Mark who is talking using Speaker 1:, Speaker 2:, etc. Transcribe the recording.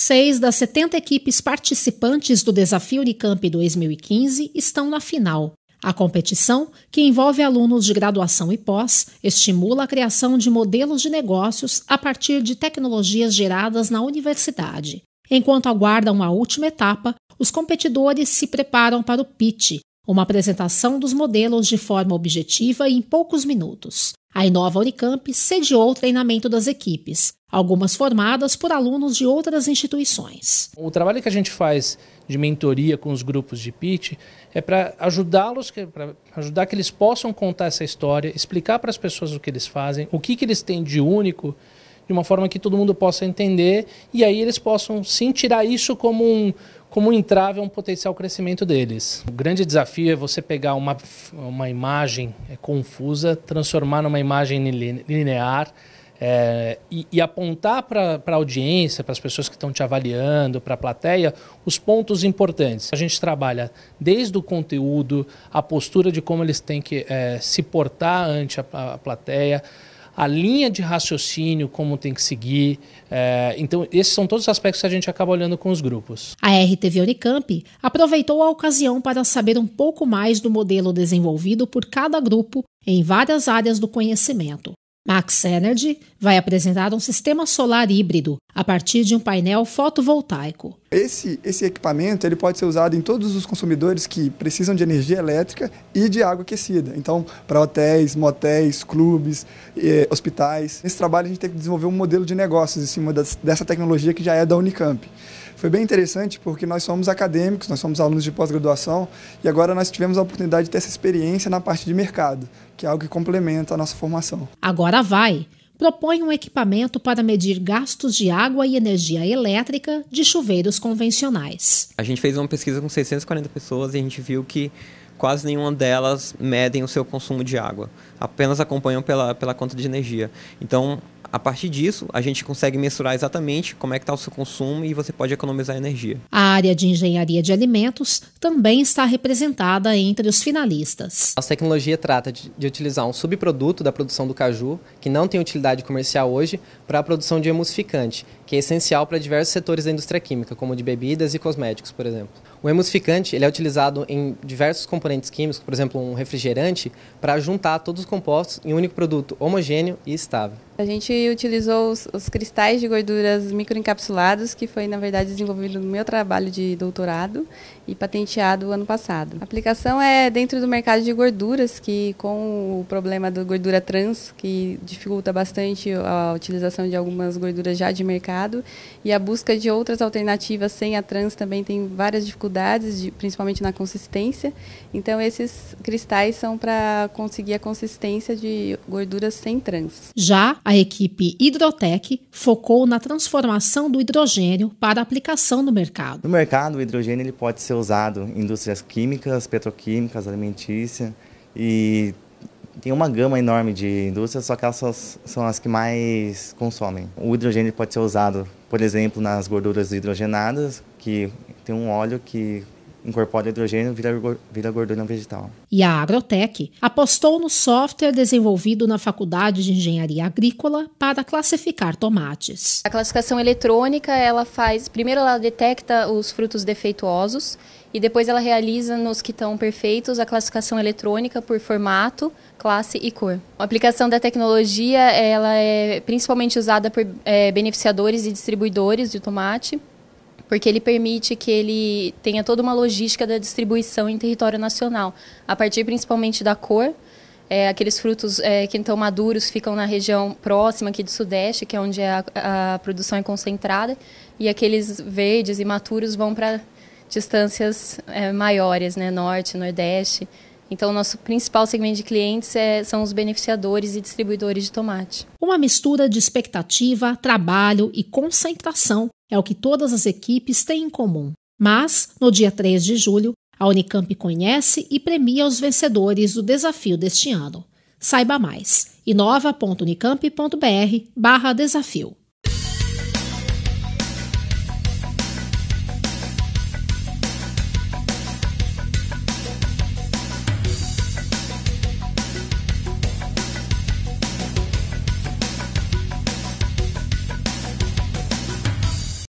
Speaker 1: Seis das 70 equipes participantes do Desafio Unicamp 2015 estão na final. A competição, que envolve alunos de graduação e pós, estimula a criação de modelos de negócios a partir de tecnologias geradas na universidade. Enquanto aguardam a última etapa, os competidores se preparam para o pitch, uma apresentação dos modelos de forma objetiva e em poucos minutos. A Inova Unicamp sediou o treinamento das equipes, algumas formadas por alunos de outras instituições.
Speaker 2: O trabalho que a gente faz de mentoria com os grupos de PIT é para ajudá-los, é para ajudar que eles possam contar essa história, explicar para as pessoas o que eles fazem, o que, que eles têm de único de uma forma que todo mundo possa entender e aí eles possam sim tirar isso como um como um entrave a um potencial crescimento deles. O grande desafio é você pegar uma, uma imagem é, confusa, transformar numa imagem linear é, e, e, apontar para a audiência, para as pessoas que estão te avaliando, para a plateia, os pontos importantes. A gente trabalha desde o conteúdo, a postura de como eles têm que é, se portar ante a, a plateia, a linha de raciocínio, como tem que seguir. É, então, esses são todos os aspectos que a gente acaba olhando com os grupos.
Speaker 1: A RTV Unicamp aproveitou a ocasião para saber um pouco mais do modelo desenvolvido por cada grupo em várias áreas do conhecimento. Max Energy vai apresentar um sistema solar híbrido a partir de um painel fotovoltaico. Esse, esse equipamento ele pode ser usado em todos os consumidores que precisam de energia elétrica e de água aquecida. Então, para hotéis, motéis, clubes, eh, hospitais. Nesse trabalho, a gente tem que desenvolver um modelo de negócios em cima das, dessa tecnologia que já é da Unicamp. Foi bem interessante porque nós somos acadêmicos, nós somos alunos de pós-graduação e agora nós tivemos a oportunidade de ter essa experiência na parte de mercado, que é algo que complementa a nossa formação. Agora vai! propõe um equipamento para medir gastos de água e energia elétrica de chuveiros convencionais.
Speaker 3: A gente fez uma pesquisa com 640 pessoas e a gente viu que quase nenhuma delas medem o seu consumo de água, apenas acompanham pela, pela conta de energia. Então, a partir disso, a gente consegue mensurar exatamente como é que está o seu consumo e você pode economizar energia.
Speaker 1: A área de engenharia de alimentos também está representada entre os finalistas.
Speaker 3: A tecnologia trata de, de utilizar um subproduto da produção do caju, que não tem utilidade comercial hoje, para a produção de emulsificante, que é essencial para diversos setores da indústria química, como de bebidas e cosméticos, por exemplo. O emulsificante ele é utilizado em diversos componentes químicos, por exemplo, um refrigerante, para juntar todos os compostos em um único produto homogêneo e estável. A gente utilizou os, os cristais de gorduras microencapsulados, que foi, na verdade, desenvolvido no meu trabalho de doutorado e patenteado ano passado. A aplicação é dentro do mercado de gorduras, que com o problema da gordura trans, que dificulta bastante a utilização de algumas gorduras já de mercado, e a busca de outras alternativas sem a trans também tem várias dificuldades dificuldades, de, principalmente na consistência. Então, esses cristais são para conseguir a consistência de gorduras sem trans.
Speaker 1: Já a equipe Hidrotec focou na transformação do hidrogênio para aplicação no mercado.
Speaker 3: No mercado, o hidrogênio ele pode ser usado em indústrias químicas, petroquímicas, alimentícia e tem uma gama enorme de indústrias, só que elas são as que mais consomem. O hidrogênio pode ser usado, por exemplo, nas gorduras hidrogenadas, que tem um óleo que incorpora hidrogênio vira, vira gordura vegetal.
Speaker 1: E a Agrotec apostou no software desenvolvido na Faculdade de Engenharia Agrícola para classificar tomates.
Speaker 3: A classificação eletrônica, ela faz, primeiro ela detecta os frutos defeituosos e depois ela realiza nos que estão perfeitos a classificação eletrônica por formato, classe e cor. A aplicação da tecnologia, ela é principalmente usada por é, beneficiadores e distribuidores de tomate porque ele permite que ele tenha toda uma logística da distribuição em território nacional, a partir principalmente da cor. É, aqueles frutos é, que estão maduros ficam na região próxima aqui do Sudeste, que é onde é a, a produção é concentrada, e aqueles verdes e maturos vão para distâncias é, maiores, né? Norte, Nordeste. Então, nosso principal segmento de clientes é,
Speaker 1: são os beneficiadores e distribuidores de tomate. Uma mistura de expectativa, trabalho e concentração é o que todas as equipes têm em comum. Mas, no dia 3 de julho, a Unicamp conhece e premia os vencedores do desafio deste ano. Saiba mais: inova.unicamp.br/desafio.